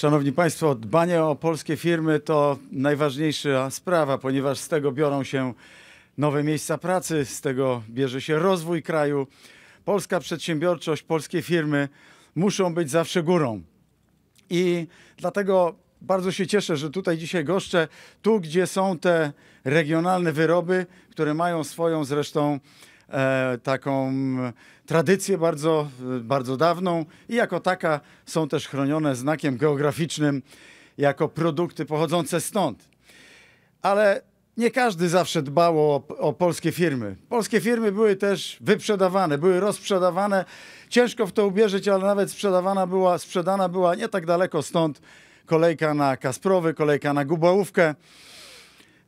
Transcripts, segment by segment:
Szanowni Państwo, dbanie o polskie firmy to najważniejsza sprawa, ponieważ z tego biorą się nowe miejsca pracy, z tego bierze się rozwój kraju. Polska przedsiębiorczość, polskie firmy muszą być zawsze górą. I dlatego bardzo się cieszę, że tutaj dzisiaj goszczę, tu gdzie są te regionalne wyroby, które mają swoją zresztą E, taką e, tradycję bardzo, e, bardzo dawną i jako taka są też chronione znakiem geograficznym jako produkty pochodzące stąd. Ale nie każdy zawsze dbał o, o, polskie firmy. Polskie firmy były też wyprzedawane, były rozprzedawane. Ciężko w to uwierzyć, ale nawet sprzedawana była, sprzedana była nie tak daleko stąd kolejka na Kasprowy, kolejka na Gubałówkę.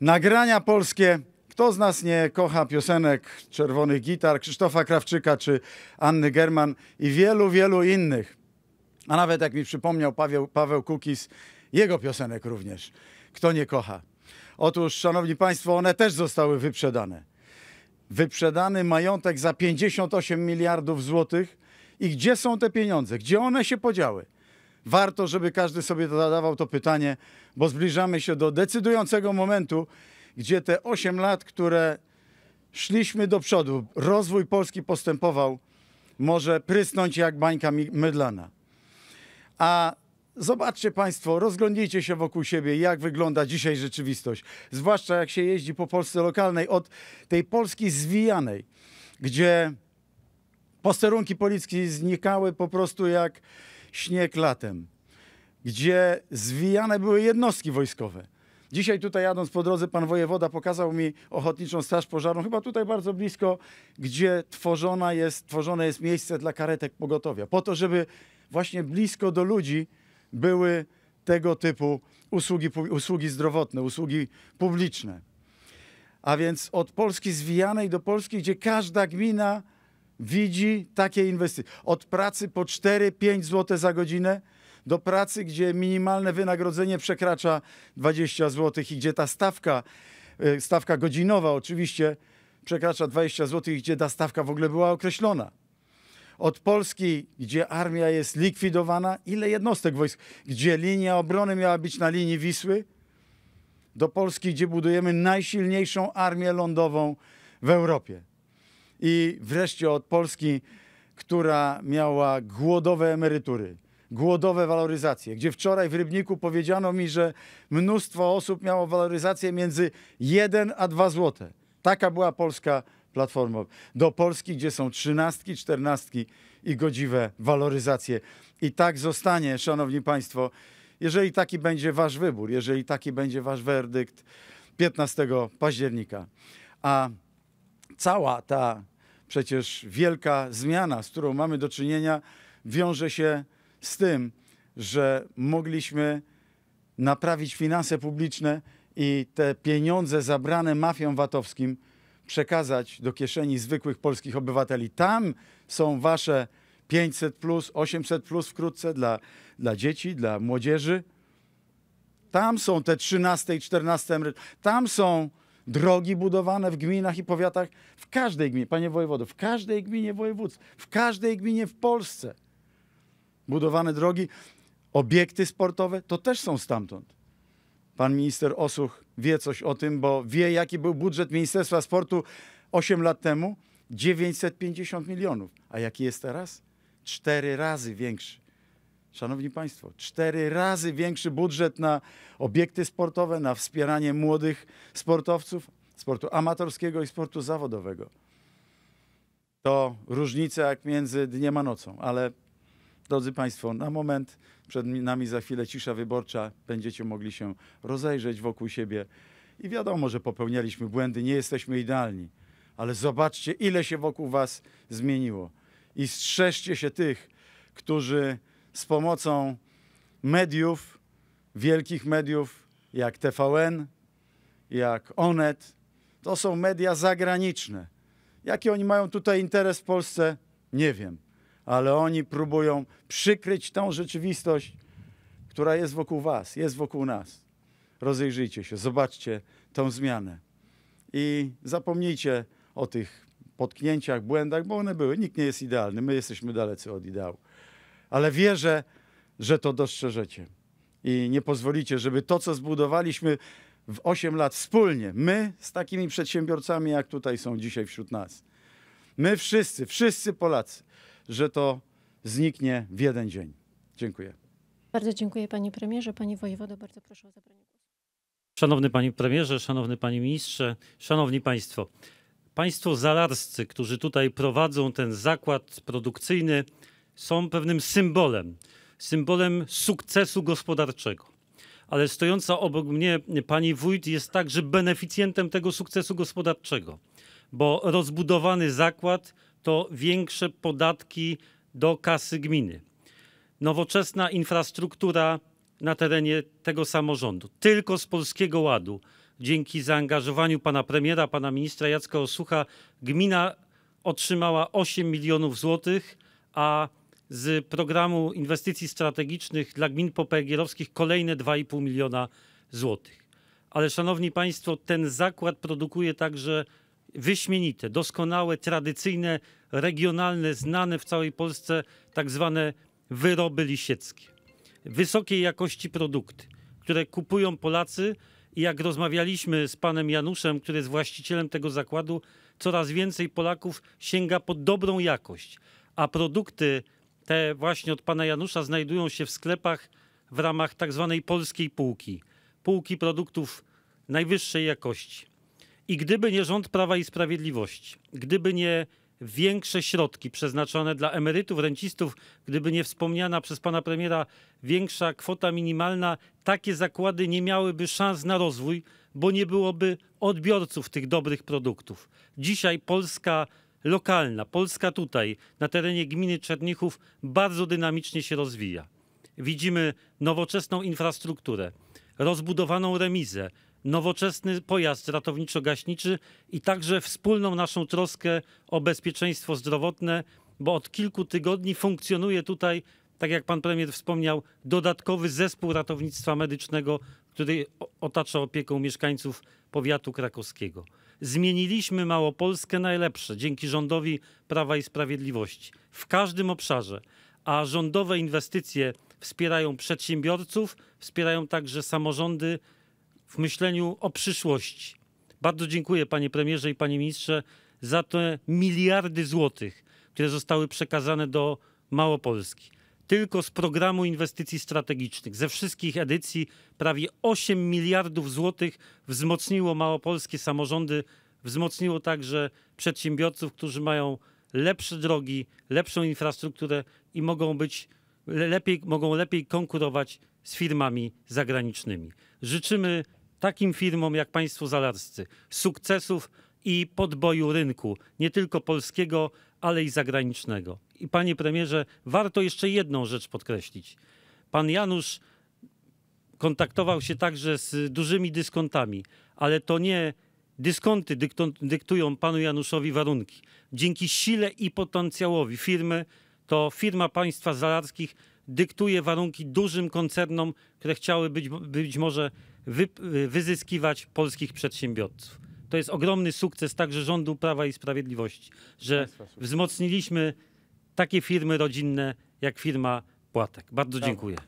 Nagrania polskie kto z nas nie kocha piosenek Czerwonych Gitar, Krzysztofa Krawczyka czy Anny German i wielu, wielu innych? A nawet jak mi przypomniał Paweł, Paweł Kukis, jego piosenek również. Kto nie kocha? Otóż, szanowni państwo, one też zostały wyprzedane. Wyprzedany majątek za 58 miliardów złotych. I gdzie są te pieniądze? Gdzie one się podziały? Warto, żeby każdy sobie zadawał to pytanie, bo zbliżamy się do decydującego momentu, gdzie te 8 lat, które szliśmy do przodu, rozwój Polski postępował, może prysnąć jak bańka mydlana. A zobaczcie Państwo, rozglądnijcie się wokół siebie, jak wygląda dzisiaj rzeczywistość. Zwłaszcza jak się jeździ po Polsce lokalnej, od tej Polski zwijanej, gdzie posterunki policji znikały po prostu jak śnieg latem, gdzie zwijane były jednostki wojskowe Dzisiaj tutaj jadąc po drodze, pan wojewoda pokazał mi Ochotniczą Straż Pożarną, chyba tutaj bardzo blisko, gdzie tworzona jest, tworzone jest miejsce dla karetek pogotowia. Po to, żeby właśnie blisko do ludzi były tego typu usługi, usługi zdrowotne, usługi publiczne. A więc od Polski zwijanej do Polski, gdzie każda gmina widzi takie inwestycje. Od pracy po 4-5 zł za godzinę do pracy, gdzie minimalne wynagrodzenie przekracza 20 zł i gdzie ta stawka, e, stawka godzinowa oczywiście przekracza 20 zł i gdzie ta stawka w ogóle była określona. Od Polski, gdzie armia jest likwidowana, ile jednostek wojsk, gdzie linia obrony miała być na linii Wisły, do Polski, gdzie budujemy najsilniejszą armię lądową w Europie. I wreszcie od Polski, która miała głodowe emerytury głodowe waloryzacje, gdzie wczoraj w Rybniku powiedziano mi, że mnóstwo osób miało waloryzację między 1 a 2 zł. Taka była polska platforma. Do Polski, gdzie są trzynastki, czternastki i godziwe waloryzacje. I tak zostanie, szanowni państwo, jeżeli taki będzie wasz wybór, jeżeli taki będzie wasz werdykt 15 października. A cała ta przecież wielka zmiana, z którą mamy do czynienia, wiąże się z tym, że mogliśmy naprawić finanse publiczne i te pieniądze zabrane mafiom VAT-owskim przekazać do kieszeni zwykłych polskich obywateli. Tam są wasze 500 plus, 800 plus wkrótce dla, dla dzieci, dla młodzieży. Tam są te 13 i 14 emerytury. Tam są drogi budowane w gminach i powiatach. W każdej gminie, panie wojewodo, w każdej gminie województw, w każdej gminie w Polsce budowane drogi, obiekty sportowe, to też są stamtąd. Pan minister Osuch wie coś o tym, bo wie, jaki był budżet Ministerstwa Sportu 8 lat temu 950 milionów. A jaki jest teraz? Cztery razy większy. Szanowni Państwo, cztery razy większy budżet na obiekty sportowe, na wspieranie młodych sportowców, sportu amatorskiego i sportu zawodowego. To różnica jak między dniem a nocą, ale Drodzy Państwo, na moment przed nami za chwilę cisza wyborcza. Będziecie mogli się rozejrzeć wokół siebie. I wiadomo, że popełnialiśmy błędy, nie jesteśmy idealni, ale zobaczcie, ile się wokół Was zmieniło. I strzeżcie się tych, którzy z pomocą mediów, wielkich mediów jak TVN, jak Onet, to są media zagraniczne. Jaki oni mają tutaj interes w Polsce, nie wiem ale oni próbują przykryć tą rzeczywistość, która jest wokół Was, jest wokół nas. Rozejrzyjcie się, zobaczcie tą zmianę i zapomnijcie o tych potknięciach, błędach, bo one były. Nikt nie jest idealny, my jesteśmy dalecy od ideału. Ale wierzę, że to dostrzeżecie i nie pozwolicie, żeby to, co zbudowaliśmy w 8 lat wspólnie, my z takimi przedsiębiorcami, jak tutaj są dzisiaj wśród nas, my wszyscy, wszyscy Polacy, że to zniknie w jeden dzień. Dziękuję. Bardzo dziękuję panie premierze, panie wojewodo, bardzo proszę o zabranie głosu. Szanowny panie premierze, szanowny panie ministrze, szanowni państwo. Państwo zalarscy, którzy tutaj prowadzą ten zakład produkcyjny, są pewnym symbolem, symbolem sukcesu gospodarczego. Ale stojąca obok mnie pani wójt jest także beneficjentem tego sukcesu gospodarczego, bo rozbudowany zakład to większe podatki do kasy gminy. Nowoczesna infrastruktura na terenie tego samorządu. Tylko z Polskiego Ładu, dzięki zaangażowaniu pana premiera, pana ministra Jacka Osucha, gmina otrzymała 8 milionów złotych, a z programu inwestycji strategicznych dla gmin popęgierowskich kolejne 2,5 miliona złotych. Ale szanowni państwo, ten zakład produkuje także wyśmienite, doskonałe, tradycyjne regionalne, znane w całej Polsce tak zwane wyroby lisieckie. Wysokiej jakości produkty, które kupują Polacy i jak rozmawialiśmy z panem Januszem, który jest właścicielem tego zakładu, coraz więcej Polaków sięga po dobrą jakość, a produkty te właśnie od pana Janusza znajdują się w sklepach w ramach tak zwanej polskiej półki, półki produktów najwyższej jakości. I gdyby nie rząd Prawa i Sprawiedliwości, gdyby nie większe środki przeznaczone dla emerytów, rencistów, gdyby nie wspomniana przez pana premiera większa kwota minimalna, takie zakłady nie miałyby szans na rozwój, bo nie byłoby odbiorców tych dobrych produktów. Dzisiaj Polska lokalna, Polska tutaj, na terenie gminy Czernichów, bardzo dynamicznie się rozwija. Widzimy nowoczesną infrastrukturę, rozbudowaną remizę, nowoczesny pojazd ratowniczo-gaśniczy i także wspólną naszą troskę o bezpieczeństwo zdrowotne, bo od kilku tygodni funkcjonuje tutaj, tak jak pan premier wspomniał, dodatkowy zespół ratownictwa medycznego, który otacza opieką mieszkańców powiatu krakowskiego. Zmieniliśmy Małopolskę na lepsze dzięki rządowi Prawa i Sprawiedliwości w każdym obszarze, a rządowe inwestycje wspierają przedsiębiorców, wspierają także samorządy w myśleniu o przyszłości. Bardzo dziękuję panie premierze i panie ministrze za te miliardy złotych, które zostały przekazane do Małopolski. Tylko z programu inwestycji strategicznych, ze wszystkich edycji, prawie 8 miliardów złotych wzmocniło małopolskie samorządy, wzmocniło także przedsiębiorców, którzy mają lepsze drogi, lepszą infrastrukturę i mogą być lepiej, mogą lepiej konkurować z firmami zagranicznymi. Życzymy takim firmom jak państwo zalarscy sukcesów i podboju rynku, nie tylko polskiego, ale i zagranicznego. I panie premierze, warto jeszcze jedną rzecz podkreślić. Pan Janusz kontaktował się także z dużymi dyskontami, ale to nie dyskonty dyktują panu Januszowi warunki. Dzięki sile i potencjałowi firmy, to firma państwa zalarskich dyktuje warunki dużym koncernom, które chciały być, być może wy, wyzyskiwać polskich przedsiębiorców. To jest ogromny sukces także rządu Prawa i Sprawiedliwości, że wzmocniliśmy takie firmy rodzinne jak firma Płatek. Bardzo tak. dziękuję.